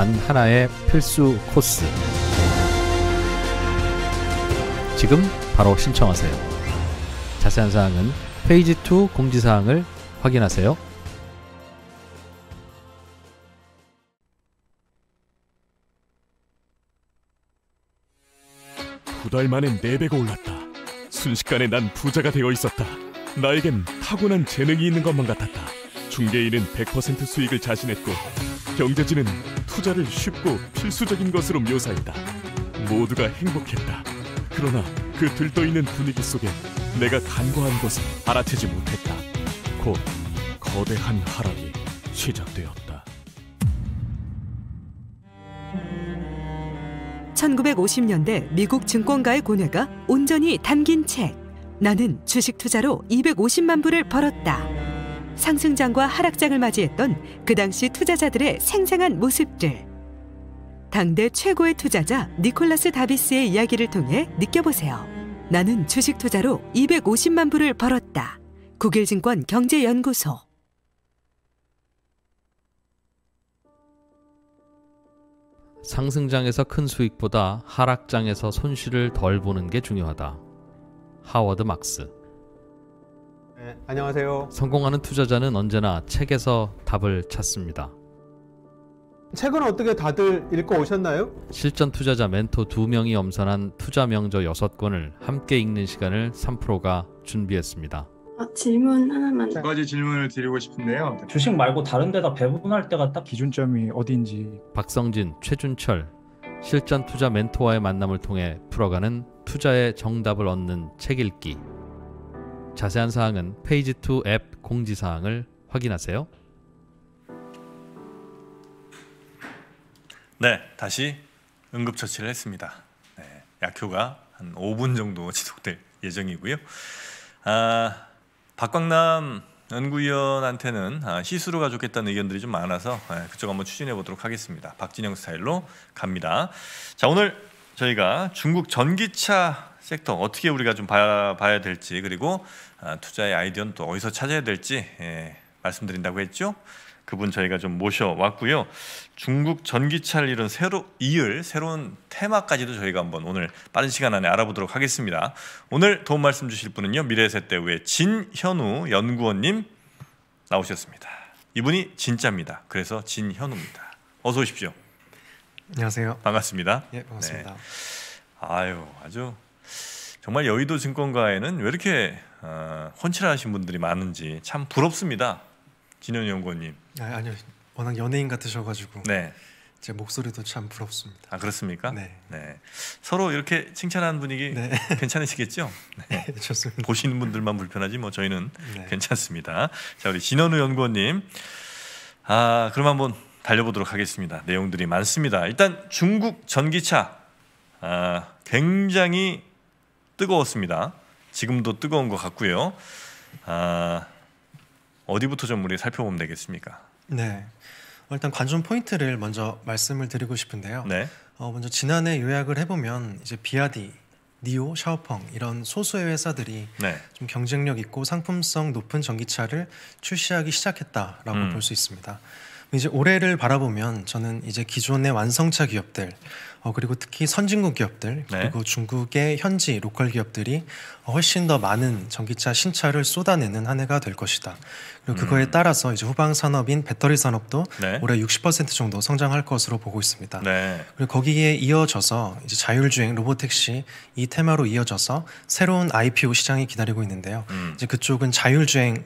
단 하나의 필수 코스. 지금 바로 신청하세요. 자세한 사항은 페이지 2 공지사항을 확인하세요. 두 달 만에 4배가 올랐다. 순식간에 난 부자가 되어 있었다. 나에겐 타고난 재능이 있는 것만 같았다. 중개인은 100% 수익을 자신했고 경제지는 투자를 쉽고 필수적인 것으로 묘사했다. 모두가 행복했다. 그러나 그 들떠있는 분위기 속에 내가 간과한 것을 알아채지 못했다. 곧 거대한 하락이 시작되었다. 1950년대 미국 증권가의 고뇌가 온전히 담긴 책. 나는 주식 투자로 250만 불을 벌었다. 상승장과 하락장을 맞이했던 그 당시 투자자들의 생생한 모습들. 당대 최고의 투자자 니콜라스 다비스의 이야기를 통해 느껴보세요. 나는 주식 투자로 250만 불을 벌었다. 국일증권 경제연구소. 상승장에서 큰 수익보다 하락장에서 손실을 덜 보는 게 중요하다. 하워드 막스 네, 안녕하세요. 성공하는 투자자는 언제나 책에서 답을 찾습니다. 책은 어떻게 다들 읽고 오셨나요? 실전 투자자 멘토 2명이 엄선한 투자 명저 6권을 함께 읽는 시간을 3프로가 준비했습니다. 아, 질문 하나만 두 가지 질문을 드리고 싶은데요. 주식 말고 다른 데다 배분할 때가 딱 기준점이 어디지 박성진, 최준철 실전 투자 멘토와의 만남을 통해 풀어가는 투자의 정답을 얻는 책 읽기 자세한 사항은 페이지 2앱 공지사항을 확인하세요. 네, 다시 응급처치를 했습니다. 네, 약효가 한 5분 정도 지속될 예정이고요. 아, 박광남 연구위원한테는 아, 시수로 가져겠다는 의견들이 좀 많아서 네, 그쪽 한번 추진해 보도록 하겠습니다. 박진영 스타일로 갑니다. 자 오늘 저희가 중국 전기차 섹터 어떻게 우리가 좀 봐야, 봐야 될지 그리고 아, 투자의 아이디어는 또 어디서 찾아야 될지 예, 말씀드린다고 했죠. 그분 저희가 좀 모셔왔고요. 중국 전기차를 이룬 새로 이을 새로운 테마까지도 저희가 한번 오늘 빠른 시간 안에 알아보도록 하겠습니다. 오늘 도움 말씀 주실 분은요. 미래세대우의 진현우 연구원님 나오셨습니다. 이분이 진짜입니다. 그래서 진현우입니다. 어서 오십시오. 안녕하세요. 반갑습니다. 예, 반갑습니다. 네. 아유, 아주 정말 여의도 증권가에는 왜 이렇게 어, 헌칠하신 분들이 많은지 참 부럽습니다. 진현 연구원님. 아, 아니요, 워낙 연예인 같으셔가지고. 네. 제 목소리도 참 부럽습니다. 아 그렇습니까? 네. 네. 서로 이렇게 칭찬하는 분위기 네. 괜찮으시겠죠? 네. 네. 좋습니다. 보시는 분들만 불편하지 뭐 저희는 네. 괜찮습니다. 자 우리 진원우 연구원님. 아 그럼 한번 달려보도록 하겠습니다. 내용들이 많습니다. 일단 중국 전기차 아, 굉장히 뜨거웠습니다. 지금도 뜨거운 것 같고요. 아, 어디부터 좀 우리 살펴보면 되겠습니까? 네. 어, 일단 관전 포인트를 먼저 말씀을 드리고 싶은데요. 네. 어, 먼저 지난해 요약을 해보면 이제 비아디, 니오, 샤오펑 이런 소수의 회사들이 네. 좀 경쟁력 있고 상품성 높은 전기차를 출시하기 시작했다라고 음. 볼수 있습니다. 이제 올해를 바라보면 저는 이제 기존의 완성차 기업들 어, 그리고 특히 선진국 기업들 네. 그리고 네. 중국의 현지 로컬 기업들이 훨씬 더 많은 전기차 신차를 쏟아내는 한 해가 될 것이다. 그리고 그거에 음. 따라서 이제 후방 산업인 배터리 산업도 네. 올해 60% 정도 성장할 것으로 보고 있습니다. 네. 그리고 거기에 이어져서 이제 자율주행 로보택시 이 테마로 이어져서 새로운 IPO 시장이 기다리고 있는데요. 음. 이제 그쪽은 자율주행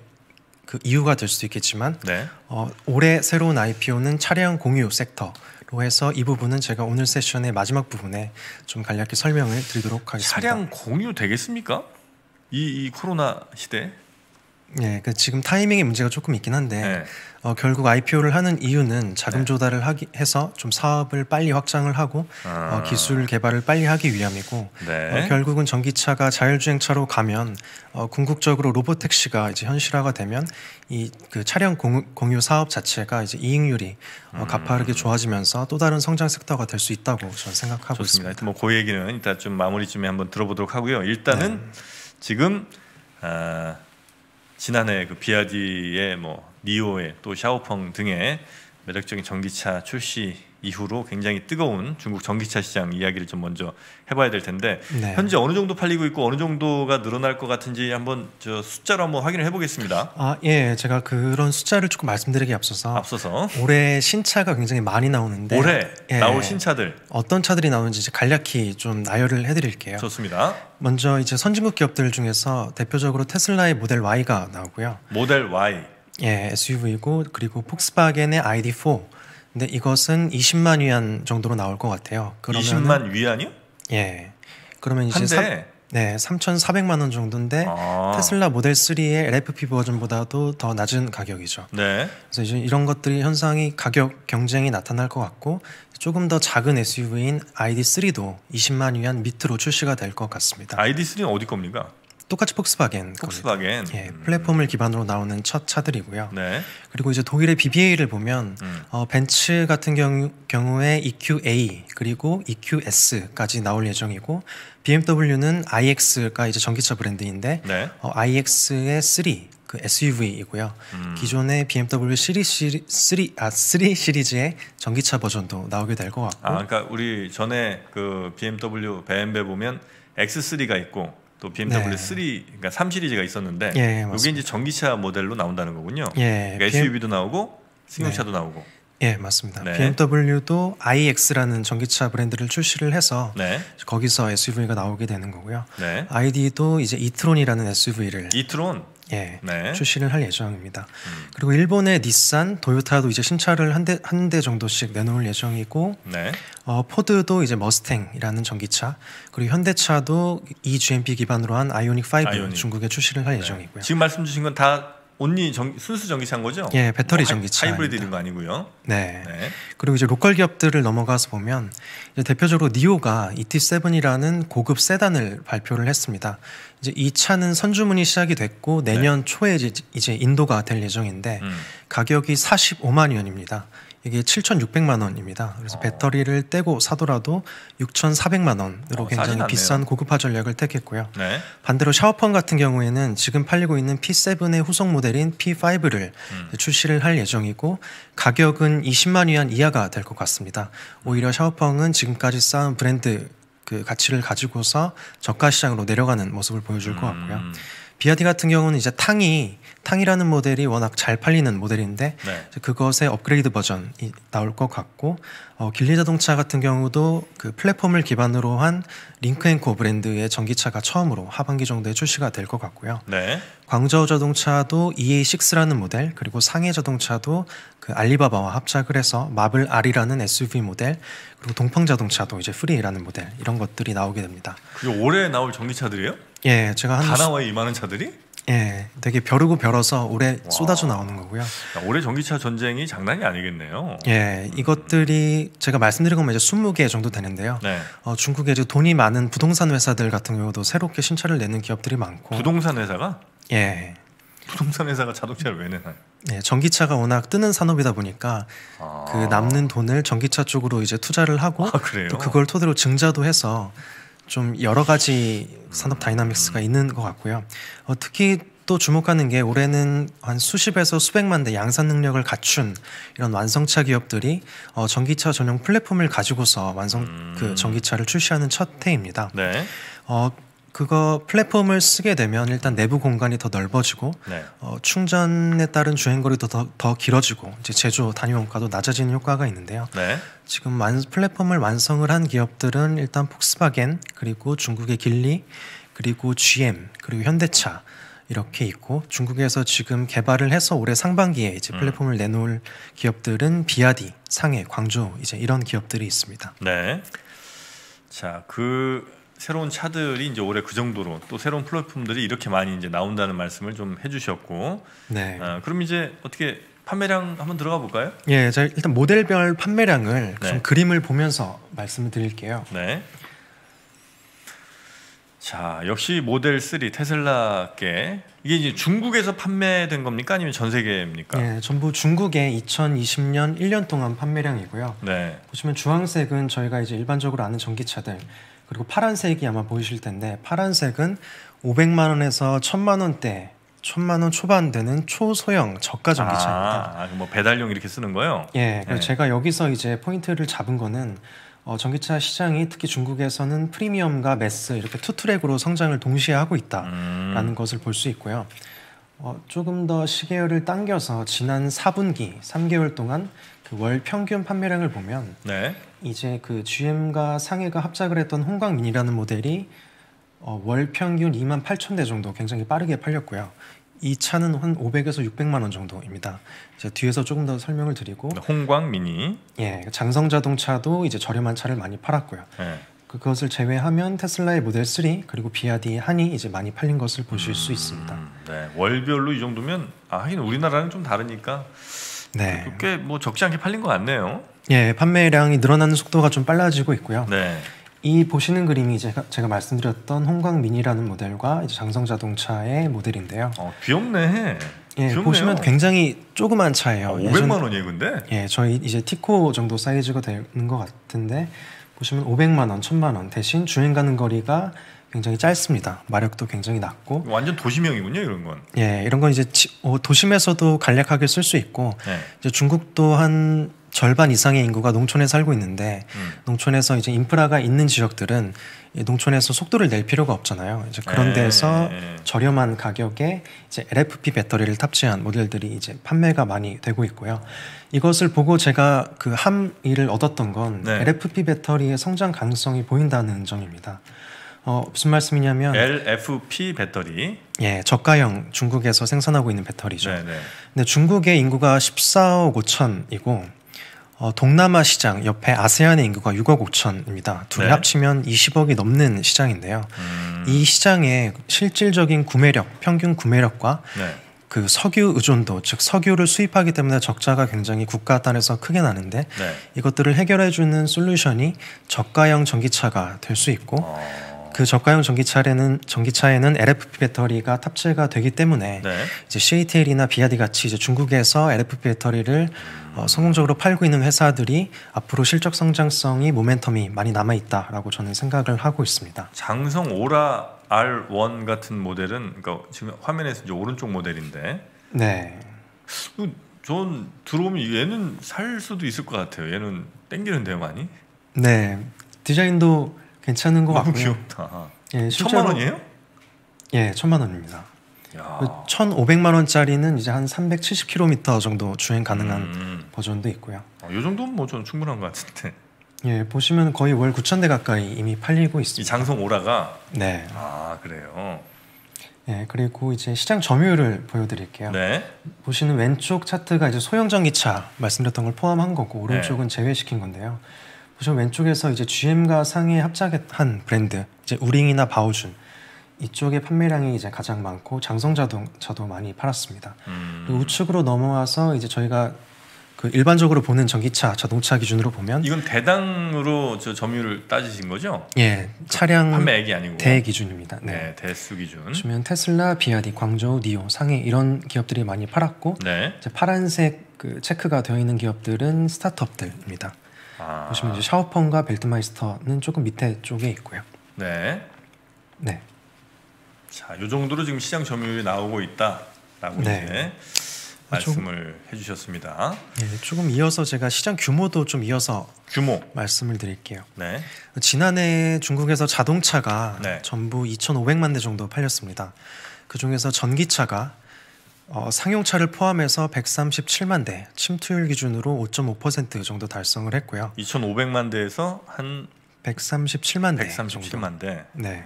그 이유가 될 수도 있겠지만 네. 어, 올해 새로운 IPO는 차량 공유 섹터. 로 해서 이 부분은 제가 오늘 세션의 마지막 부분에 좀 간략히 설명을 드리도록 하겠습니다. 차량 공유 되겠습니까? 이, 이 코로나 시대 예, 그 지금 타이밍의 문제가 조금 있긴 한데 네. 어, 결국 IPO를 하는 이유는 자금 네. 조달을 하기 해서 좀 사업을 빨리 확장을 하고 어, 아. 어, 기술 개발을 빨리 하기 위함이고 네. 어, 결국은 전기차가 자율주행차로 가면 어, 궁극적으로 로봇 택시가 이제 현실화가 되면 이 그 차량 공유, 공유, 사업 자체가 이제 이익률이 어, 음. 가파르게 좋아지면서 또 다른 성장 섹터가 될 수 있다고 저는 생각하고 좋습니다. 있습니다. 뭐그 얘기는 일단 좀 마무리쯤에 한번 들어보도록 하고요. 일단은 네. 지금 아, 지난해 그 비아디의 뭐 니오의 또 샤오펑 등의 매력적인 전기차 출시 이후로 굉장히 뜨거운 중국 전기차 시장 이야기를 좀 먼저 해봐야 될 텐데 네. 현재 어느 정도 팔리고 있고 어느 정도가 늘어날 것 같은지 한번 저 숫자로 한번 확인을 해보겠습니다. 아 예, 제가 그런 숫자를 조금 말씀드리기 앞서서 앞서서 올해 신차가 굉장히 많이 나오는데 올해 예, 나올 신차들 어떤 차들이 나오는지 간략히 좀 나열을 해드릴게요. 좋습니다. 먼저 이제 선진국 기업들 중에서 대표적으로 테슬라의 모델 Y가 나오고요. 모델 Y 예, SUV고 그리고 폭스바겐의 ID4. 근데 이것은 20만 위안 정도로 나올 것 같아요. 그러면 20만 위안이요? 예. 그러면 이제 한 네, 3,400만 원 정도인데 아. 테슬라 모델 3의 LFP 버전보다도 더 낮은 가격이죠. 네. 그래서 이제 이런 것들이 현상이 가격 경쟁이 나타날 것 같고 조금 더 작은 SUV인 ID3도 20만 위안 밑으로 출시가 될 것 같습니다. ID3는 어디 겁니까? 똑같이 폭스바겐. 폭스바겐. 예, 음. 플랫폼을 기반으로 나오는 첫 차들이고요. 네. 그리고 이제 독일의 BBA를 보면 음. 어, 벤츠 같은 경 경우에 EQA 그리고 EQS까지 나올 예정이고 BMW는 iX가 이제 전기차 브랜드인데 네. 어, iX의 3 그 SUV이고요. 음. 기존의 BMW 시리, 시리 3, 아, 3 시리즈의 전기차 버전도 나오게 될 것 같고. 아, 그러니까 우리 전에 그 BMW b m 보면 X3가 있고 또 BMW 네. 3 그러니까 3 시리즈가 있었는데 예, 이게 이제 전기차 모델로 나온다는 거군요. 예, 그러니까 SUV도 나오고 승용차도 네. 나오고. 예, 맞습니다. 네. BMW도 iX라는 전기차 브랜드를 출시를 해서 네. 거기서 SUV가 나오게 되는 거고요. 네. ID도 이제 이트론이라는 SUV를 이트론 예, 네. 출시를 할 예정입니다. 음. 그리고 일본의 닛산, 도요타도 이제 신차를 한 대 한 대 정도씩 내놓을 예정이고, 네. 어, 포드도 이제 머스탱이라는 전기차, 그리고 현대차도 EGMP 기반으로 한 아이오닉 5 아이오닉. 중국에 출시를 할 네. 예정이고요. 지금 말씀 주신 건다 온리 전, 순수 전기차인 거죠? 예, 배터리 뭐, 전기차. 하이브리드인 거 아니고요. 네. 네. 그리고 이제 로컬 기업들을 넘어가서 보면 대표적으로 니오가 ET7이라는 고급 세단을 발표를 했습니다. 이제 이 차는 선주문이 시작이 됐고 내년 네. 초에 이제 인도가 될 예정인데 음. 가격이 45만 위 원입니다. 이게 7,600만 원입니다. 그래서 어. 배터리를 떼고 사더라도 6,400만 원으로 어, 굉장히 비싼 고급화 전략을 택했고요. 네. 반대로 샤워펑 같은 경우에는 지금 팔리고 있는 P7의 후속 모델인 P5를 음. 출시를 할 예정이고 가격은 20만 위안 이하가 될 것 같습니다. 오히려 샤워펑은 지금까지 쌓은 브랜드 그 가치를 가지고서 저가 시장으로 내려가는 모습을 보여줄 음. 것 같고요. 음. 비아디 같은 경우는 이제 탕이 탕이라는 모델이 워낙 잘 팔리는 모델인데 네. 그것의 업그레이드 버전이 나올 것 같고 어, 길리 자동차 같은 경우도 그 플랫폼을 기반으로 한 링크앤코 브랜드의 전기차가 처음으로 하반기 정도에 출시가 될 것 같고요. 네. 광저우 자동차도 EA6라는 모델 그리고 상해 자동차도 그 알리바바와 합작을 해서 마블 R이라는 SUV 모델 그리고 동펑 자동차도 이제 프리라는 모델 이런 것들이 나오게 됩니다. 그게 올해 나올 전기차들이에요? 예, 제가 한다나와 이만한 차들이? 예, 되게 벼르고 벼러서 올해 와. 쏟아져 나오는 거고요. 올해 전기차 전쟁이 장난이 아니겠네요. 예, 이것들이 제가 말씀드린 것만 20개 정도 되는데요. 네. 어, 중국에 이제 돈이 많은 부동산 회사들 같은 경우도 새롭게 신차를 내는 기업들이 많고. 부동산 회사가? 예. 부동산 회사가 자동차를 왜 내나요? 네, 전기차가 워낙 뜨는 산업이다 보니까 아. 그 남는 돈을 전기차 쪽으로 이제 투자를 하고 아, 또 그걸 토대로 증자도 해서 좀 여러 가지 산업 다이나믹스가 있는 것 같고요. 어, 특히 또 주목하는 게 올해는 한 수십에서 수백만 대 양산 능력을 갖춘 이런 완성차 기업들이 어, 전기차 전용 플랫폼을 가지고서 완성 그 음. 그 전기차를 출시하는 첫 해입니다. 네. 어, 그거 플랫폼을 쓰게 되면 일단 내부 공간이 더 넓어지고 네. 어, 충전에 따른 주행거리도 더, 더 길어지고 이제 제조 단위 원가도 낮아지는 효과가 있는데요. 네. 지금 완, 플랫폼을 완성을 한 기업들은 일단 폭스바겐 그리고 중국의 길리 그리고 GM 그리고 현대차 이렇게 있고 중국에서 지금 개발을 해서 올해 상반기에 이제 음. 플랫폼을 내놓을 기업들은 비아디, 상해, 광주 이제 이런 기업들이 있습니다. 네. 자, 그 새로운 차들이 이제 올해 그 정도로 또 새로운 플랫폼들이 이렇게 많이 이제 나온다는 말씀을 좀 해주셨고, 네. 어, 그럼 이제 어떻게 판매량 한번 들어가 볼까요? 예, 저 일단 모델별 판매량을 네. 좀 그림을 보면서 말씀을 드릴게요. 네. 자, 역시 모델 3 테슬라께 이게 이제 중국에서 판매된 겁니까 아니면 전 세계입니까? 네, 전부 중국의 2020년 1년 동안 판매량이고요. 네. 보시면 주황색은 저희가 이제 일반적으로 아는 전기차들 그리고 파란색이 아마 보이실 텐데 파란색은 500만 원에서 1000만 원대 천만 원 초반 되는 초소형 저가 전기차입니다. 아, 아 그 뭐 배달용 이렇게 쓰는 거요? 예, 네. 제가 여기서 이제 포인트를 잡은 거는 어, 전기차 시장이 특히 중국에서는 프리미엄과 매스 이렇게 투 트랙으로 성장을 동시에 하고 있다라는 음. 것을 볼 수 있고요. 어, 조금 더 시계열을 당겨서 지난 4분기 3개월 동안 그월 평균 판매량을 보면 네. 이제 그 GM과 상해가 합작을 했던 홍광 미니라는 모델이 어, 월 평균 2만 8천 대 정도 굉장히 빠르게 팔렸고요. 이 차는 한 500에서 600만 원 정도입니다. 이제 뒤에서 조금 더 설명을 드리고 네, 홍광 미니 예 장성 자동차도 이제 저렴한 차를 많이 팔았고요. 네. 그, 그것을 제외하면 테슬라의 모델 3 그리고 비아디 한이 이제 많이 팔린 것을 보실 음, 수 있습니다. 네 월별로 이 정도면 아 하긴 우리나라는 좀 다르니까 네. 꽤뭐 적지 않게 팔린 것 같네요. 예, 판매량이 늘어나는 속도가 좀 빨라지고 있고요. 네. 이 보시는 그림이 제가, 제가 말씀드렸던 홍광 미니라는 모델과 이제 장성 자동차의 모델인데요. 어, 귀엽네. 예, 귀엽네요. 보시면 굉장히 조그만 차예요. 아, 어, 500만 원이에요, 근데? 예, 저희 이제 티코 정도 사이즈가 되는 것 같은데 보시면 500만 원, 1000만 원 대신 주행 가는 거리가 굉장히 짧습니다. 마력도 굉장히 낮고 완전 도심형이군요 이런 건. 예, 이런 건 이제 어, 도심에서도 간략하게 쓸 수 있고 네. 이제 중국도 한 절반 이상의 인구가 농촌에 살고 있는데 음. 농촌에서 이제 인프라가 있는 지역들은 농촌에서 속도를 낼 필요가 없잖아요. 이제 그런 네, 데서 네, 네. 저렴한 가격에 이제 LFP 배터리를 탑재한 모델들이 이제 판매가 많이 되고 있고요. 이것을 보고 제가 그 함의를 얻었던 건 네. LFP 배터리의 성장 가능성이 보인다는 점입니다. 어, 무슨 말씀이냐면 LFP 배터리. 예, 저가형 중국에서 생산하고 있는 배터리죠. 네네. 네. 근데 중국의 인구가 14억 5천이고 어, 동남아 시장 옆에 아세안의 인구가 6억 5천입니다. 둘이 네. 합치면 20억이 넘는 시장인데요. 음. 이 시장의 실질적인 구매력, 평균 구매력과 네. 그 석유 의존도, 즉 석유를 수입하기 때문에 적자가 굉장히 국가 단에서 크게 나는데 네. 이것들을 해결해 주는 솔루션이 저가형 전기차가 될 수 있고 어. 그 저가형 전기차에는 전기차에는 LFP 배터리가 탑재가 되기 때문에 네. 이제 CATL이나 b 아 d 같이 이제 중국에서 LFP 배터리를 어, 성공적으로 팔고 있는 회사들이 앞으로 실적 성장성이 모멘텀이 많이 남아 있다라고 저는 생각을 하고 있습니다. 장성 오라 R1 같은 모델은 그러니까 지금 화면에서 이제 오른쪽 모델인데 네. 뭐 전 들어오면 얘는 살 수도 있을 것 같아요. 얘는 땡기는대요 많이. 네. 디자인도 괜찮은 것 같고요. 귀엽다. 예, 천만 원이에요? 예, 천만 원입니다. 1,500만 그 원짜리는 이제 한 370km 정도 주행 가능한 음. 버전도 있고요. 아, 이 정도면 뭐 저는 충분한 것 같은데. 예, 보시면 거의 월 9천 대 가까이 이미 팔리고 있습니다. 이 장성 오라가. 네. 아 그래요. 예, 그리고 이제 시장 점유율을 보여드릴게요. 네. 보시는 왼쪽 차트가 이제 소형 전기차 말씀드렸던 걸 포함한 거고 네. 오른쪽은 네. 제외시킨 건데요. 보시면 왼쪽에서 이제 GM과 상해 합작한 브랜드 이제 우링이나 바오준 이쪽에 판매량이 이제 가장 많고 장성자동차도 많이 팔았습니다. 음. 우측으로 넘어와서 이제 저희가 그 일반적으로 보는 전기차, 자동차 기준으로 보면 이건 대당으로 저 점유를 따지신 거죠? 예, 그 차량 판매액이 아니고 대 기준입니다. 네, 네 대수 기준. 보시면 테슬라, 비아디, 광저우, 니오, 상해 이런 기업들이 많이 팔았고 네. 이제 파란색 그 체크가 되어 있는 기업들은 스타트업들입니다. 아. 보시면 이제 샤우펑과 벨트마이스터는 조금 밑에 쪽에 있고요. 네. 네. 자, 요 정도로 지금 시장 점유율이 나오고 있다라고 네. 이제 아, 말씀을 좀, 해주셨습니다. 네, 조금 이어서 제가 시장 규모도 좀 이어서 규모 말씀을 드릴게요. 네. 지난해 중국에서 자동차가 네. 전부 2,500만 대 정도 팔렸습니다. 그 중에서 전기차가 어, 상용차를 포함해서 137만 대, 침투율 기준으로 5.5% 정도 달성을 했고요. 2,500만 대에서 한 137만 대 137만 정도. 대. 네.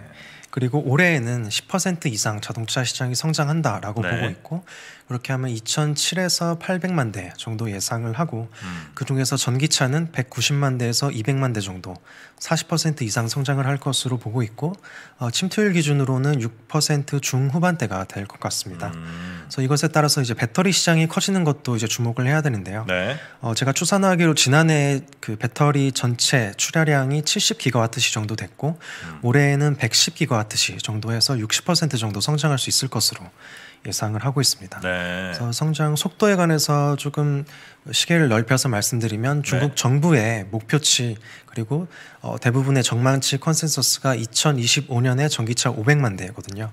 그리고 올해에는 10% 이상 자동차 시장이 성장한다라고 네. 보고 있고 그렇게 하면 2007에서 800만 대 정도 예상을 하고 음. 그 중에서 전기차는 190만 대에서 200만 대 정도 40% 이상 성장을 할 것으로 보고 있고 어, 침투율 기준으로는 6% 중후반대가 될 것 같습니다. 음. 그래서 이것에 따라서 이제 배터리 시장이 커지는 것도 이제 주목을 해야 되는데요. 네. 어, 제가 추산하기로 지난해 그 배터리 전체 출하량이 70기가와트시 정도 됐고 음. 올해에는 110기가와트시 정도 해서 60% 정도 성장할 수 있을 것으로 예상을 하고 있습니다. 네. 그래서 성장 속도에 관해서 조금 시계를 넓혀서 말씀드리면 중국 네. 정부의 목표치 그리고 어, 대부분의 전망치 컨센서스가 2025년에 전기차 500만 대거든요.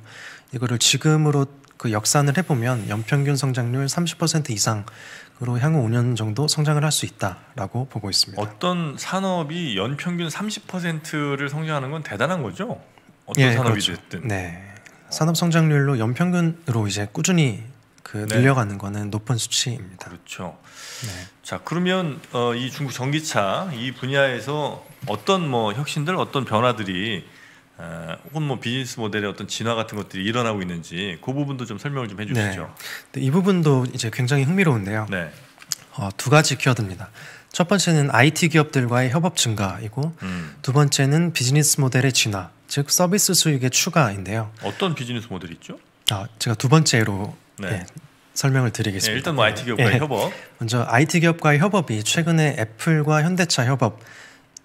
이거를 지금으로 그 역산을 해보면 연평균 성장률 30% 이상으로 향후 5년 정도 성장을 할 수 있다라고 보고 있습니다. 어떤 산업이 연평균 30%를 성장하는 건 대단한 거죠? 어떤 예, 산업이 그렇죠. 네. 산업 성장률로 연평균으로 이제 꾸준히 그 늘려가는 네. 거는 높은 수치입니다. 그렇죠. 네. 자 그러면 어, 이 중국 전기차 이 분야에서 어떤 뭐 혁신들 어떤 변화들이 어, 혹은 뭐 비즈니스 모델의 어떤 진화 같은 것들이 일어나고 있는지 그 부분도 좀 설명을 좀 해주시죠. 네. 이 부분도 이제 굉장히 흥미로운데요. 네. 어, 두 가지 키워드입니다. 첫 번째는 IT 기업들과의 협업 증가이고 음. 두 번째는 비즈니스 모델의 진화. 즉 서비스 수익의 추가인데요. 어떤 비즈니스 모델이 있죠? 아, 제가 두 번째로 네. 예, 설명을 드리겠습니다. 예, 일단 뭐 IT 기업과의 예, 협업. 먼저 IT 기업과의 협업이 최근에 애플과 현대차 협업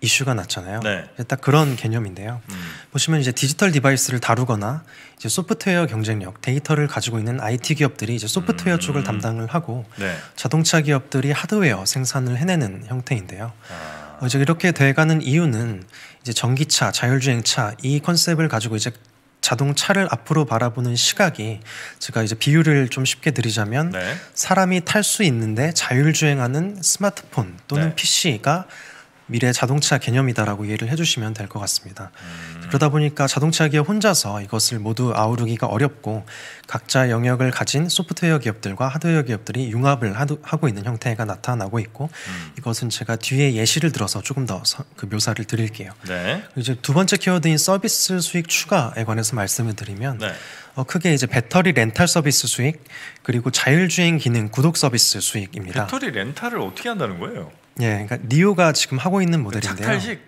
이슈가 났잖아요. 네. 딱 그런 개념인데요. 음. 보시면 이제 디지털 디바이스를 다루거나 이제 소프트웨어 경쟁력, 데이터를 가지고 있는 IT 기업들이 이제 소프트웨어 음. 쪽을 담당을 하고 네. 자동차 기업들이 하드웨어 생산을 해내는 형태인데요. 아. 이제 어, 이렇게 돼가는 이유는 이제 전기차, 자율주행차 이 컨셉을 가지고 이제 자동차를 앞으로 바라보는 시각이 제가 이제 비유를 좀 쉽게 드리자면 네. 사람이 탈 수 있는데 자율주행하는 스마트폰 또는 네. PC가 미래 자동차 개념이다라고 이해를 해주시면 될 것 같습니다. 음. 그러다 보니까 자동차 기업 혼자서 이것을 모두 아우르기가 어렵고 각자 영역을 가진 소프트웨어 기업들과 하드웨어 기업들이 융합을 하고 있는 형태가 나타나고 있고 음. 이것은 제가 뒤에 예시를 들어서 조금 더 그 묘사를 드릴게요. 네. 이제 두 번째 키워드인 서비스 수익 추가에 관해서 말씀을 드리면. 네. 어, 크게 이제 배터리 렌탈 서비스 수익 그리고 자율주행 기능 구독 서비스 수익입니다. 배터리 렌탈을 어떻게 한다는 거예요? 예, 그러니까 니오가 지금 하고 있는 그 모델인데요. 착탈식.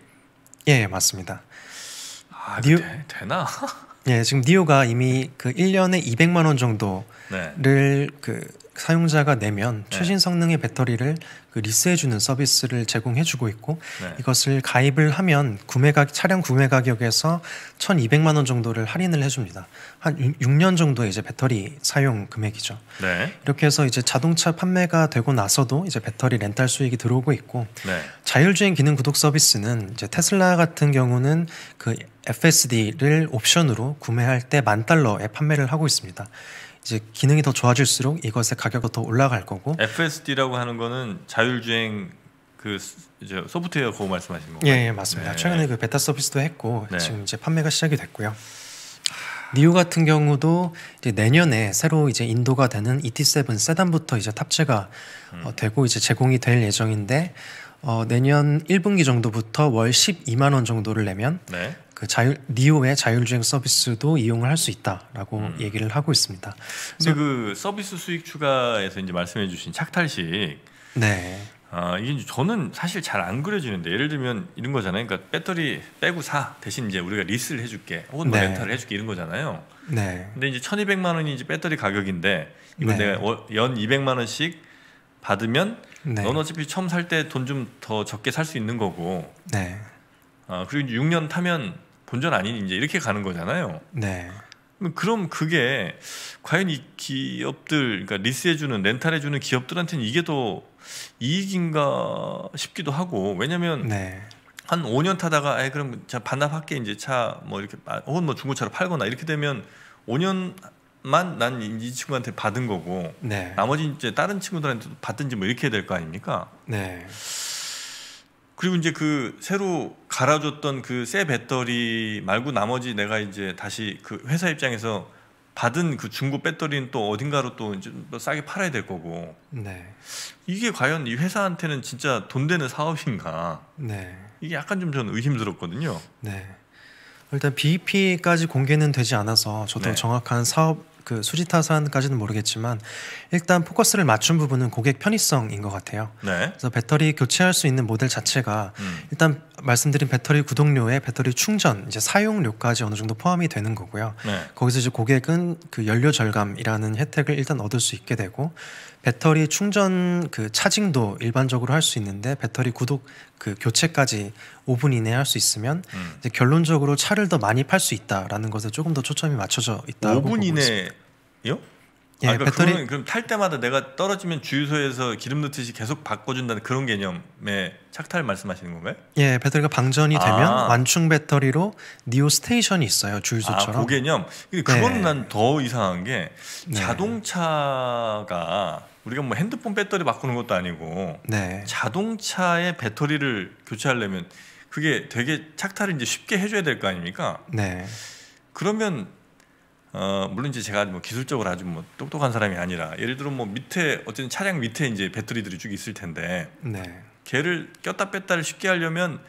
예, 예 맞습니다. 아, 그 니오 되, 되나? 예, 지금 니오가 이미 그 1년에 200만 원 정도를 네. 그 사용자가 내면 네. 최신 성능의 배터리를 그 리스해주는 서비스를 제공해주고 있고 네. 이것을 가입을 하면 구매가 차량 구매 가격에서 1,200만 원 정도를 할인을 해줍니다. 한 6년 정도의 이제 배터리 사용 금액이죠. 네. 이렇게 해서 이제 자동차 판매가 되고 나서도 이제 배터리 렌탈 수익이 들어오고 있고 네. 자율주행 기능 구독 서비스는 이제 테슬라 같은 경우는 그 FSD를 옵션으로 구매할 때 만 달러에 판매를 하고 있습니다. 이제 기능이 더 좋아질수록 이것의 가격은 더 올라갈 거고 FSD라고 하는 거는 자율주행 그 이제 소프트웨어 그거 말씀하시는 거예요? 예, 예, 맞습니다. 네. 최근에 그 베타 서비스도 했고 네. 지금 이제 판매가 시작이 됐고요. 니우 같은 경우도 이제 내년에 새로 이제 인도가 되는 ET7 세단부터 이제 탑재가 어, 음. 어, 되고 이제 제공이 될 예정인데 어, 내년 1분기 정도부터 월 12만 원 정도를 내면 네. 그 자율 니오의 자율주행 서비스도 이용을 할 수 있다라고 음. 얘기를 하고 있습니다. 근데 그 서비스 수익 추가에서 이제 말씀해주신 착탈식. 네. 아 이게 저는 사실 잘 안 그려지는데 예를 들면 이런 거잖아요. 그러니까 배터리 빼고 사 대신 이제 우리가 리스를 해줄게 혹은 뭐 네. 렌탈을 해줄게 이런 거잖아요. 네. 근데 이제 천이백만 원이 이제 배터리 가격인데 이거 네. 내가 연이백만 원씩 받으면 네. 넌 어차피 처음 살 때 돈 좀 더 적게 살 수 있는 거고. 네. 아 그리고 6년 타면 본전 아닌 이제 이렇게 가는 거잖아요. 네. 그럼 그게 과연 이 기업들 그러니까 리스해주는 렌탈해주는 기업들한테는 이게 더 이익인가 싶기도 하고 왜냐하면 네. 한 5년 타다가 아예 그럼 자 반납할게 이제 차 뭐 이렇게 아, 혹은 뭐 중고차로 팔거나 이렇게 되면 5년만 난 이 친구한테 받은 거고 네. 나머지 이제 다른 친구들한테 받든지 뭐 이렇게 될거 아닙니까? 네. 그리고 이제 그 새로 갈아줬던 그 새 배터리 말고 나머지 내가 이제 다시 그 회사 입장에서 받은 그 중고 배터리는 또 어딘가로 또 이제 또 싸게 팔아야 될 거고. 네. 이게 과연 이 회사한테는 진짜 돈 되는 사업인가? 네. 이게 약간 좀 저는 의심스럽거든요. 네. 일단 BEP까지 공개는 되지 않아서 저도 네. 정확한 사업 그 수지타산까지는 모르겠지만 일단 포커스를 맞춘 부분은 고객 편의성인 것 같아요. 네. 그래서 배터리 교체할 수 있는 모델 자체가 음. 일단 말씀드린 배터리 구동료에 배터리 충전 이제 사용료까지 어느 정도 포함이 되는 거고요. 네. 거기서 이제 고객은 그 연료 절감이라는 혜택을 일단 얻을 수 있게 되고 배터리 충전 그 차징도 일반적으로 할 수 있는데 배터리 구독 그 교체까지 5분 이내에 할 수 있으면 음. 이제 결론적으로 차를 더 많이 팔 수 있다라는 것에 조금 더 초점이 맞춰져 있다고 5분 이내요? 예, 아, 그러니까 배터리 그거 그럼 탈 때마다 내가 떨어지면 주유소에서 기름 넣듯이 계속 바꿔준다는 그런 개념의 착탈 말씀하시는 건가요? 예, 배터리가 방전이 되면 아. 완충 배터리로 니오 스테이션이 있어요 주유소처럼. 아, 그 개념. 그건 네. 난더 이상한 게 네. 자동차가 우리가 뭐 핸드폰 배터리 바꾸는 것도 아니고 네. 자동차의 배터리를 교체하려면 그게 되게 착탈을 이제 쉽게 해줘야 될 거 아닙니까? 네. 그러면 어, 물론 이제 제가 뭐 기술적으로 아주 뭐 똑똑한 사람이 아니라 예를 들어 뭐 밑에 어쨌든 차량 밑에 이제 배터리들이 쭉 있을 텐데 네. 걔를 꼈다 뺐다를 쉽게 하려면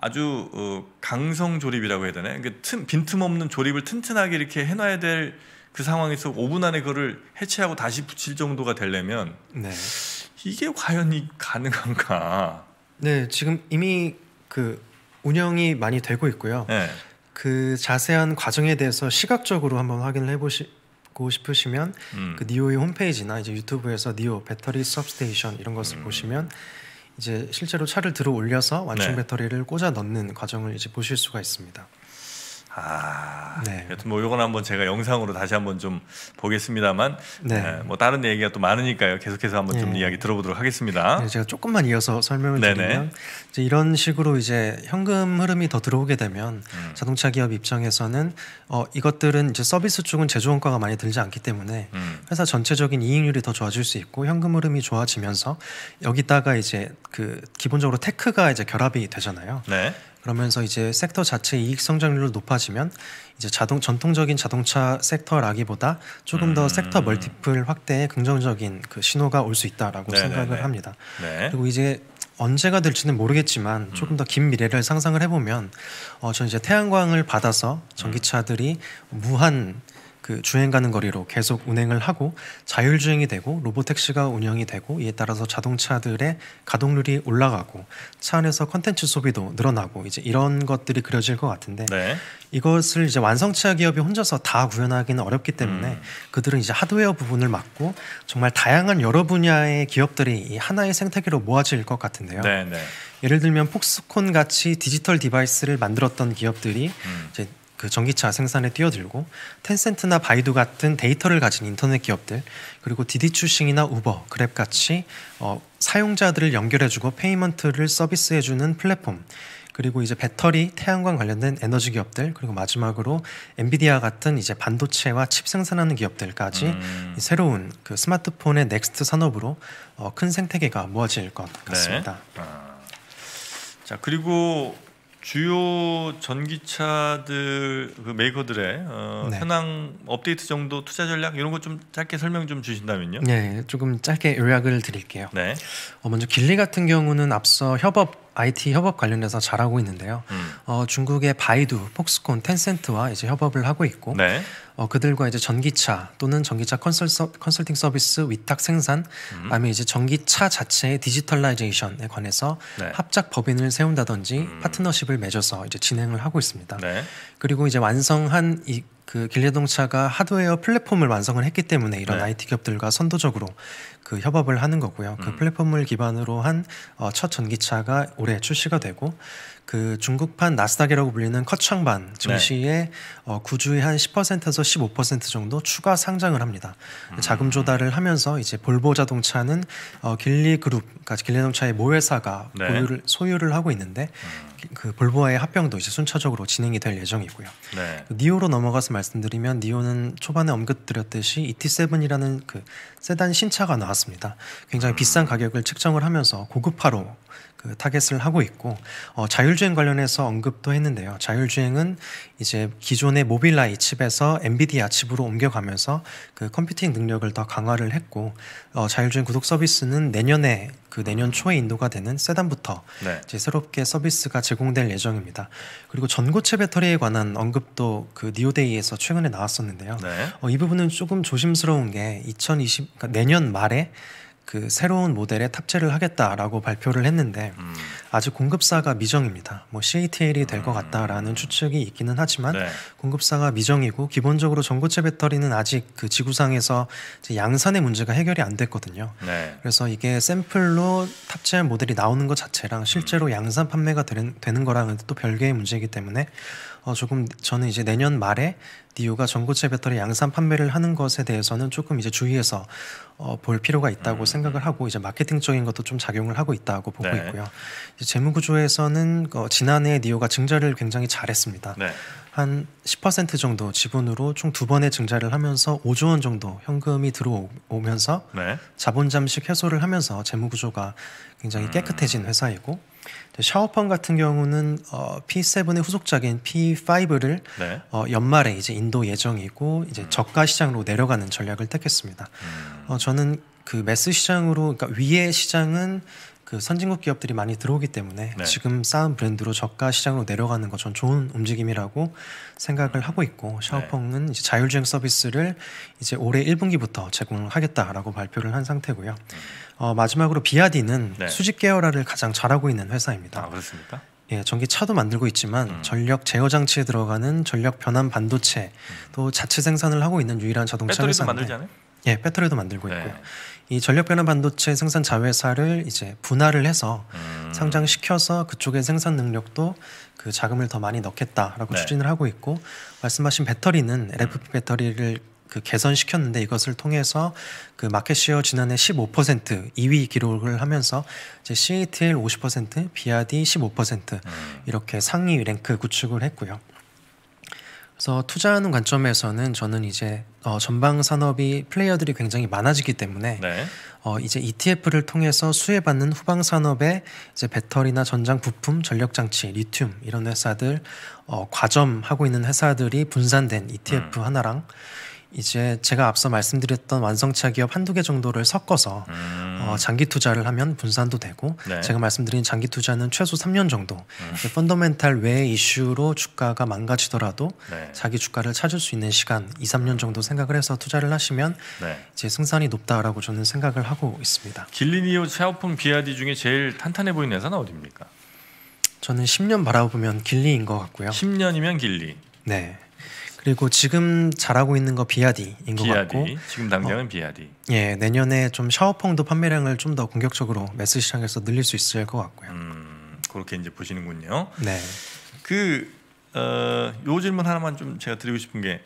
아주 어, 강성 조립이라고 해야 되나? 요 그러니까 틈, 빈틈없는 조립을 튼튼하게 이렇게 해놔야 될 그 상황에서 5분 안에 그거를 해체하고 다시 붙일 정도가 되려면 네. 이게 과연 이 가능한가? 네, 지금 이미 그 운영이 많이 되고 있고요. 네. 그 자세한 과정에 대해서 시각적으로 한번 확인을 해보시고 싶으시면 음. 그 니오의 홈페이지나 이제 유튜브에서 니오 배터리 서브스테이션 이런 것을 음. 보시면 이제 실제로 차를 들어 올려서 완충 네. 배터리를 꽂아 넣는 과정을 이제 보실 수가 있습니다. 아, 네. 여튼 뭐 요건 한번 제가 영상으로 다시 한번 좀 보겠습니다만, 네. 네, 뭐 다른 얘기가 또 많으니까요. 계속해서 한번 네. 좀 예. 이야기 들어보도록 하겠습니다. 네, 제가 조금만 이어서 설명을 네네. 드리면, 이제 이런 식으로 이제 현금 흐름이 더 들어오게 되면 음. 자동차 기업 입장에서는 어, 이것들은 이제 서비스 쪽은 제조 원가가 많이 들지 않기 때문에 음. 회사 전체적인 이익률이 더 좋아질 수 있고 현금 흐름이 좋아지면서 여기다가 이제 그 기본적으로 테크가 이제 결합이 되잖아요. 네. 그러면서 이제 섹터 자체 이익 성장률이 높아지면 이제 자동 전통적인 자동차 섹터라기보다 조금 더 음. 섹터 멀티플 확대에 긍정적인 그 신호가 올 수 있다라고 네네네. 네, 생각을 네. 합니다. 네. 그리고 이제 언제가 될지는 모르겠지만 조금 더 긴 미래를 상상을 해보면 어, 저는 이제 태양광을 받아서 전기차들이 무한 그 주행 가는 거리로 계속 운행을 하고 자율주행이 되고 로보택시가 운영이 되고 이에 따라서 자동차들의 가동률이 올라가고 차 안에서 컨텐츠 소비도 늘어나고 이제 이런 것들이 그려질 것 같은데 네. 이것을 이제 완성차 기업이 혼자서 다 구현하기는 어렵기 때문에 음. 그들은 이제 하드웨어 부분을 맡고 정말 다양한 여러 분야의 기업들이 이 하나의 생태계로 모아질 것 같은데요. 네, 네. 예를 들면 폭스콘 같이 디지털 디바이스를 만들었던 기업들이 음. 이제 그 전기차 생산에 뛰어들고 텐센트나 바이두 같은 데이터를 가진 인터넷 기업들 그리고 디디 추싱이나 우버, 그랩 같이 어, 사용자들을 연결해주고 페이먼트를 서비스해주는 플랫폼 그리고 이제 배터리, 태양광 관련된 에너지 기업들 그리고 마지막으로 엔비디아 같은 이제 반도체와 칩 생산하는 기업들까지 음. 새로운 그 스마트폰의 넥스트 산업으로 어, 큰 생태계가 모아질 것 네. 같습니다. 네. 아. 자 그리고 주요 전기차들 그 메이커들의 어, 네. 현황 업데이트 정도 투자 전략 이런 것 좀 짧게 설명 좀 주신다면요? 네, 조금 짧게 요약을 드릴게요. 네. 어, 먼저 길리 같은 경우는 앞서 협업 IT 협업 관련해서 잘하고 있는데요. 음. 어, 중국의 바이두, 폭스콘, 텐센트와 이제 협업을 하고 있고 네. 어, 그들과 이제 전기차 또는 전기차 컨설 서, 컨설팅 서비스 위탁 생산, 음. 아니면 이제 전기차 자체의 디지털라이제이션에 관해서 네. 합작 법인을 세운다든지 음. 파트너십을 맺어서 이제 진행을 하고 있습니다. 네. 그리고 이제 완성한 이그 길레동차가 하드웨어 플랫폼을 완성을 했기 때문에 이런 네. IT 기업들과 선도적으로 그 협업을 하는 거고요. 그 음. 플랫폼을 기반으로 한첫 어, 전기차가 올해 출시가 되고 그 중국판 나스닥이라고 불리는 커창반 네. 증시에 네. 어, 구주에한 10%에서 15% 정도 추가 상장을 합니다. 음. 자금 조달을 하면서 이제 볼보 자동차는 어, 길리 그룹, 그러니까 길리 자동차의 모회사가 네. 보유를 소유를 하고 있는데 음. 그 볼보와의 합병도 이제 순차적으로 진행이 될 예정이고요. 네. 그 니오로 넘어가서 말씀드리면 니오는 초반에 언급드렸듯이 ET7이라는 그 세단 신차가 나왔습니다. 굉장히 음. 비싼 가격을 측정을 하면서 고급화로 그 타겟을 하고 있고 어, 자율주행 관련해서 언급도 했는데요. 자율주행은 이제 기존의 모빌라이 칩에서 엔비디아 칩으로 옮겨가면서 그 컴퓨팅 능력을 더 강화를 했고 어, 자율주행 구독 서비스는 내년에 그 내년 초에 인도가 되는 세단부터 네. 이제 새롭게 서비스가 제공될 예정입니다. 그리고 전고체 배터리에 관한 언급도 그 니오데이에서 최근에 나왔었는데요. 네. 어, 이 부분은 조금 조심스러운 게 2020 그러니까 내년 말에 그 새로운 모델에 탑재를 하겠다라고 발표를 했는데 음. 아직 공급사가 미정입니다. 뭐 CATL이 될것 음. 같다라는 추측이 있기는 하지만 네. 공급사가 미정이고 기본적으로 전고체 배터리는 아직 그 지구상에서 양산의 문제가 해결이 안 됐거든요. 네. 그래서 이게 샘플로 탑재한 모델이 나오는 것 자체랑 실제로 음. 양산 판매가 되는, 되는 거랑은 또 별개의 문제이기 때문에 어, 조금 저는 이제 내년 말에 니오가 전고체 배터리 양산 판매를 하는 것에 대해서는 조금 이제 주의해서 어, 볼 필요가 있다고 음. 생각을 하고 이제 마케팅적인 것도 좀 작용을 하고 있다고 보고 네. 있고요. 이제 재무 구조에서는 어, 지난해 니오가 증자를 굉장히 잘했습니다. 네. 한10% 정도 지분으로 총 두 번의 증자를 하면서 5조 원 정도 현금이 들어오면서 네. 자본 잠식 해소를 하면서 재무 구조가 굉장히 음. 깨끗해진 회사이고 샤오펑 같은 경우는 어, P7의 후속작인 P5를 네. 어, 연말에 이제 인도 예정이고 이제 음. 저가 시장으로 내려가는 전략을 택했습니다. 음. 어, 저는 그 매스 시장으로 그러니까 위의 시장은 그 선진국 기업들이 많이 들어오기 때문에 네. 지금 쌓은 브랜드로 저가 시장으로 내려가는 것은 좋은 움직임이라고 생각을 하고 있고 샤오펑은 네. 이제 자율주행 서비스를 이제 올해 1분기부터 제공하겠다라고 발표를 한 상태고요. 음. 어, 마지막으로 비아디는 네. 수직 계열화를 가장 잘하고 있는 회사입니다. 아, 그렇습니까? 예, 전기차도 만들고 있지만 음. 전력 제어 장치에 들어가는 전력 변환 반도체 음. 또 자체 생산을 하고 있는 유일한 자동차 배터리도 회사인데 만들지 않아요? 예, 배터리도 만들고 네. 있고요. 이 전력 변환 반도체 생산 자회사를 이제 분할을 해서 음. 상장시켜서 그쪽의 생산 능력도 그 자금을 더 많이 넣겠다라고 네. 추진을 하고 있고 말씀하신 배터리는 LFP 음. 배터리를 그 개선시켰는데 이것을 통해서 그 마켓시어 지난해 15% 2위 기록을 하면서 이제 CATL 50%, BRD 15% 음. 이렇게 상위 랭크 구축을 했고요. 그래서 투자하는 관점에서는 저는 이제 어, 전방 산업이 플레이어들이 굉장히 많아지기 때문에 네. 어, 이제 ETF를 통해서 수혜받는 후방 산업에 이제 배터리나 전장 부품, 전력 장치, 리튬 이런 회사들 어, 과점하고 있는 회사들이 분산된 ETF 음. 하나랑 이제 제가 앞서 말씀드렸던 완성차 기업 한두 개 정도를 섞어서 어, 음. 어, 장기 투자를 하면 분산도 되고 네. 제가 말씀드린 장기 투자는 최소 3년 정도 음. 펀더멘탈 외 이슈로 주가가 망가지더라도 네. 자기 주가를 찾을 수 있는 시간 2, 3년 정도 생각을 해서 투자를 하시면 네. 이제 승산이 높다라고 저는 생각을 하고 있습니다. 길리니오 샤오폰 비아디 중에 제일 탄탄해 보이는 회사는 어디입니까? 저는 10년 바라보면 길리인 것 같고요. 10년이면 길리. 네. 그리고 지금 잘하고 있는 거 비아디인 것 BRD, 같고 지금 당장은 어, 비아디. 예, 내년에 좀 샤워펑도 판매량을 좀 더 공격적으로 매스 시장에서 늘릴 수 있을 것 같고요. 음, 그렇게 이제 보시는군요. 네. 그 어, 요 질문 하나만 좀 제가 드리고 싶은 게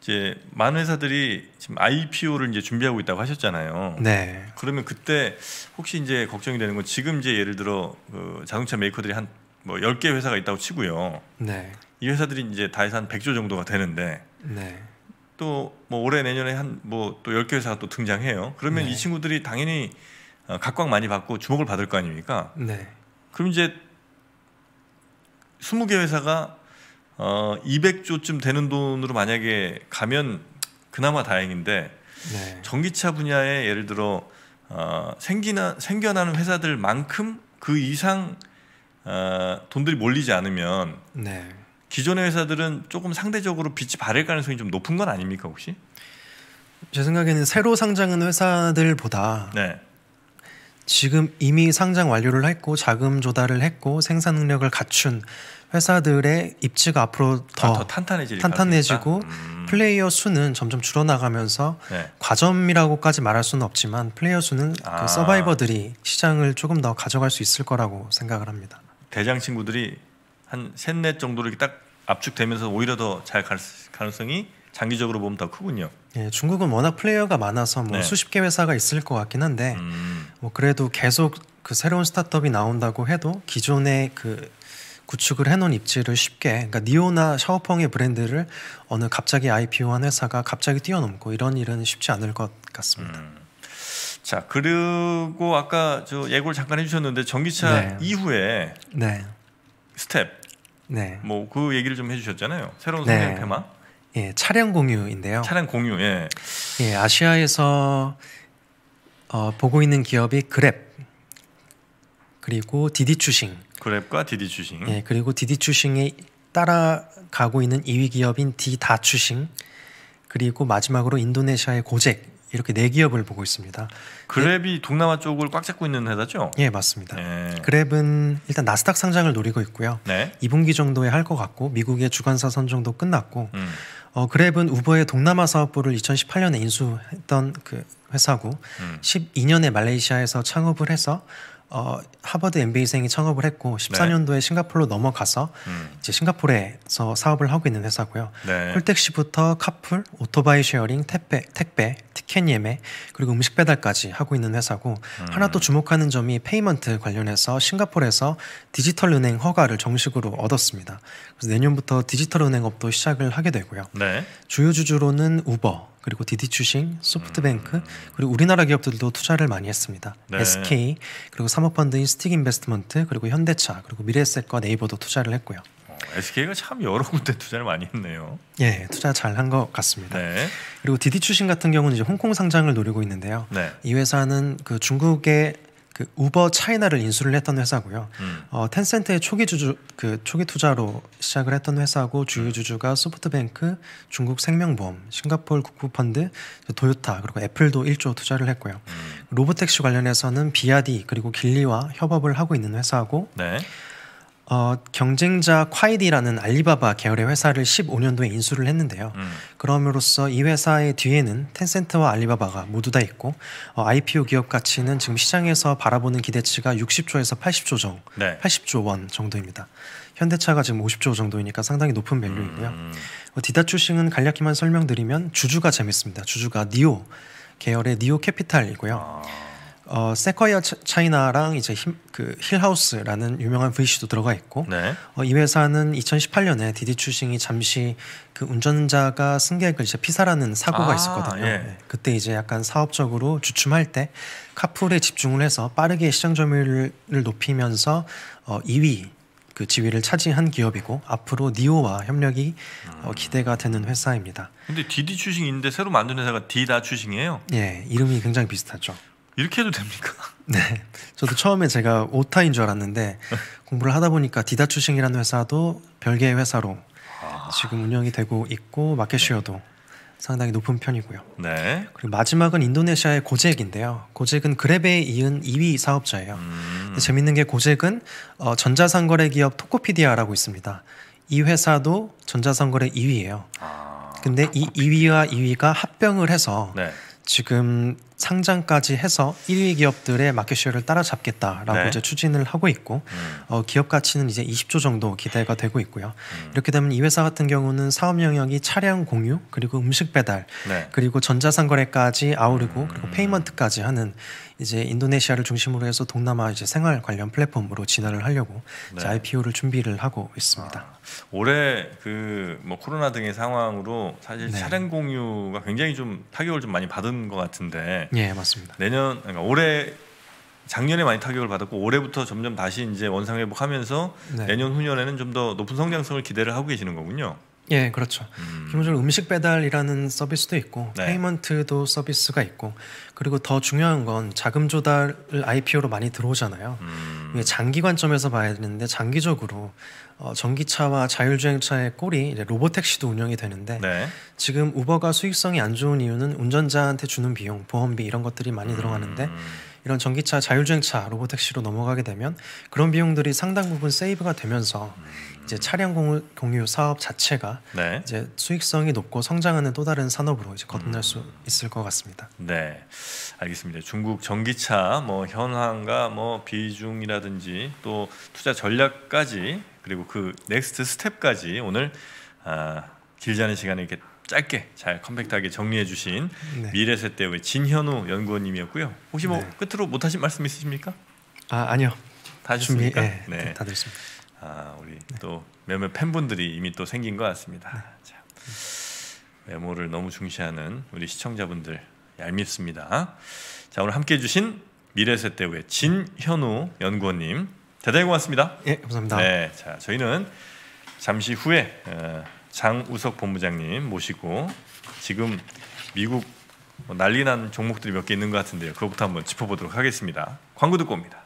이제 많은 회사들이 지금 IPO를 이제 준비하고 있다고 하셨잖아요. 네. 그러면 그때 혹시 이제 걱정이 되는 건 지금 이제 예를 들어 그 자동차 메이커들이 한뭐열개 회사가 있다고 치고요. 네. 이 회사들이 이제 다해산 100조 정도가 되는데 네. 또뭐 올해 내년에 한 뭐 또 10개 회사가 또 등장해요. 그러면 네. 이 친구들이 당연히 어, 각광 많이 받고 주목을 받을 거 아닙니까? 네. 그럼 이제 20개 회사가 어 200조쯤 되는 돈으로 만약에 가면 그나마 다행인데 네. 전기차 분야에 예를 들어 어 생기나 생겨나는 회사들만큼 그 이상 어 돈들이 몰리지 않으면 네. 기존의 회사들은 조금 상대적으로 빛이 바랄 가능성이 좀 높은 건 아닙니까 혹시? 제 생각에는 새로 상장한 회사들보다 네. 지금 이미 상장 완료를 했고 자금 조달을 했고 생산 능력을 갖춘 회사들의 입지가 앞으로 더, 아, 더 탄탄해지고 음. 플레이어 수는 점점 줄어나가면서 네. 과점이라고까지 말할 수는 없지만 플레이어 수는 그 아. 그 서바이버들이 시장을 조금 더 가져갈 수 있을 거라고 생각을 합니다. 대장 친구들이 한 3, 4 정도로 이렇게 딱 압축되면서 오히려 더 잘 갈 가능성이 장기적으로 보면 더 크군요. 예, 중국은 워낙 플레이어가 많아서 뭐 네. 수십 개 회사가 있을 것 같긴 한데 음. 뭐 그래도 계속 그 새로운 스타트업이 나온다고 해도 기존의 그 구축을 해놓은 입지를 쉽게 그러니까 니오나 샤오펑의 브랜드를 어느 갑자기 IPO한 회사가 갑자기 뛰어넘고 이런 일은 쉽지 않을 것 같습니다. 음. 자 그리고 아까 저 예고를 잠깐 해주셨는데 전기차 네. 이후에 네. 스텝 네. 뭐 그 얘기를 좀 해주셨잖아요. 새로운 성장 네. 테마. 예, 차량 공유인데요. 차량 공유. 예. 예, 아시아에서 어, 보고 있는 기업이 그랩 그리고 디디 추싱. 그랩과 디디 추싱. 예, 그리고 디디 추싱에 따라가고 있는 2위 기업인 디다 추싱. 그리고 마지막으로 인도네시아의 고잭 이렇게 네 기업을 보고 있습니다. 그랩이 동남아 쪽을 꽉 잡고 있는 회사죠? 예, 맞습니다. 예. 그랩은 일단 나스닥 상장을 노리고 있고요. 네. 2분기 정도에 할 것 같고 미국의 주관사 선정도 끝났고 음. 어, 그랩은 우버의 동남아 사업부를 2018년에 인수했던 그 회사고 음. 12년에 말레이시아에서 창업을 해서 어, 하버드 MBA생이 창업을 했고 14년도에 네. 싱가포르로 넘어가서 음. 이제 싱가포르에서 사업을 하고 있는 회사고요. 네. 콜택시부터 카풀, 오토바이 쉐어링, 택배, 택배, 티켓 예매 그리고 음식 배달까지 하고 있는 회사고 음. 하나 또 주목하는 점이 페이먼트 관련해서 싱가포르에서 디지털 은행 허가를 정식으로 얻었습니다. 그래서 내년부터 디지털 은행업도 시작을 하게 되고요. 네. 주요 주주로는 우버, 그리고 디디추싱, 소프트뱅크 음. 그리고 우리나라 기업들도 투자를 많이 했습니다. 네. SK 그리고 사모펀드인 스틱인베스트먼트 그리고 현대차 그리고 미래에셋과 네이버도 투자를 했고요. SK가 어, 참 여러 군데 투자를 많이 했네요. 예, 투자 잘 한 것 같습니다. 네. 그리고 디디 추신 같은 경우는 이제 홍콩 상장을 노리고 있는데요. 네. 이 회사는 그 중국의 그 우버 차이나를 인수를 했던 회사고요. 음. 어, 텐센트의 초기 주주 그 초기 투자로 시작을 했던 회사고 주요 음. 주주가 소프트뱅크, 중국 생명보험, 싱가폴 국부펀드, 도요타 그리고 애플도 1조 투자를 했고요. 음. 로보택시 관련해서는 비아디 그리고 길리와 협업을 하고 있는 회사고 네. 어, 경쟁자 콰이디라는 알리바바 계열의 회사를 15년도에 인수를 했는데요. 음. 그럼으로써 이 회사의 뒤에는 텐센트와 알리바바가 모두 다 있고 어, IPO 기업 가치는 지금 시장에서 바라보는 기대치가 60조에서 80조 정, 네. 80조 원 정도입니다. 현대차가 지금 50조 정도이니까 상당히 높은 밸류이고요. 음, 음. 어, 디다추싱은 간략히만 설명드리면 주주가 재밌습니다. 주주가 니오 계열의 니오 캐피탈이고요. 아. 어, 세콰이어 차이나랑 이제 힘, 그 힐하우스라는 유명한 VC도 들어가 있고 네. 어, 이 회사는 2018년에 디디 추싱이 잠시 그 운전자가 승객을 이제 피살하는 사고가 아, 있었거든요. 예. 네. 그때 이제 약간 사업적으로 주춤할 때 카풀에 집중을 해서 빠르게 시장 점유율을 높이면서 어, 2위 그 지위를 차지한 기업이고 앞으로 니오와 협력이 어, 음. 어, 기대가 되는 회사입니다. 근데 디디 추싱인데 새로 만든 회사가 디다 추싱이에요? 예, 이름이 굉장히 비슷하죠. 이렇게 해도 됩니까? 네. 저도 처음에 제가 오타인 줄 알았는데 공부를 하다 보니까 디다 추싱이라는 회사도 별개의 회사로 아. 지금 운영이 되고 있고 마켓쉐어도 네. 상당히 높은 편이고요. 네. 그리고 마지막은 인도네시아의 고잭인데요. 고잭은 그랩에 이은 2위 사업자예요. 음. 재밌는 게 고잭은 어, 전자상거래 기업 토코피디아라고 있습니다. 이 회사도 전자상거래 2위예요. 아, 근데 토코피디아. 이 2위와 2위가 합병을 해서 네. 지금 상장까지 해서 1위 기업들의 마켓쉐어를 따라잡겠다라고 네. 이제 추진을 하고 있고 음. 어, 기업 가치는 이제 20조 정도 기대가 되고 있고요. 음. 이렇게 되면 이 회사 같은 경우는 사업 영역이 차량 공유 그리고 음식 배달 네. 그리고 전자상거래까지 아우르고 그리고 음. 페이먼트까지 하는 이제 인도네시아를 중심으로 해서 동남아 이제 생활 관련 플랫폼으로 진화를 하려고 네. IPO를 준비를 하고 있습니다. 아, 올해 그 뭐 코로나 등의 상황으로 사실 네. 차량 공유가 굉장히 좀 타격을 좀 많이 받은 것 같은데. 네, 맞습니다. 내년 그러니까 올해 작년에 많이 타격을 받았고 올해부터 점점 다시 이제 원상 회복하면서 네. 내년 후년에는 좀 더 높은 성장성을 기대를 하고 계시는 거군요. 예, 그렇죠. 음. 기본적으로 음식 배달이라는 서비스도 있고 네. 페이먼트도 서비스가 있고 그리고 더 중요한 건 자금 조달을 IPO로 많이 들어오잖아요. 음. 이게 장기 관점에서 봐야 되는데 장기적으로 어, 전기차와 자율주행차의 꼴이 이제 로보택시도 운영이 되는데 네. 지금 우버가 수익성이 안 좋은 이유는 운전자한테 주는 비용, 보험비 이런 것들이 많이 음. 들어가는데 이런 전기차, 자율주행차, 로보택시로 넘어가게 되면 그런 비용들이 상당 부분 세이브가 되면서 음. 이제 차량 공유, 공유 사업 자체가 네. 이제 수익성이 높고 성장하는 또 다른 산업으로 이제 거듭날 음. 수 있을 것 같습니다. 네, 알겠습니다. 중국 전기차 뭐 현황과 뭐 비중이라든지 또 투자 전략까지 그리고 그 넥스트 스텝까지 오늘 아, 길지 않은 시간에 이렇게 짧게 잘 컴팩트하게 정리해 주신 네. 미래세대의 진현우 연구원님이었고요. 혹시 뭐 네. 끝으로 못하신 말씀 있으십니까? 아 아니요. 다 준비, 네, 네. 다 됐습니다. 아, 우리 네. 또 몇몇 팬분들이 이미 또 생긴 것 같습니다. 네. 메모를 너무 중시하는 우리 시청자분들 얄밉습니다. 자 오늘 함께해 주신 미래세대우 진현우 연구원님 대단히 고맙습니다. 예, 감사합니다. 네, 자 저희는 잠시 후에 어, 장우석 본부장님 모시고 지금 미국 뭐 난리난 종목들이 몇 개 있는 것 같은데요. 그것부터 한번 짚어보도록 하겠습니다. 광고 듣고 옵니다.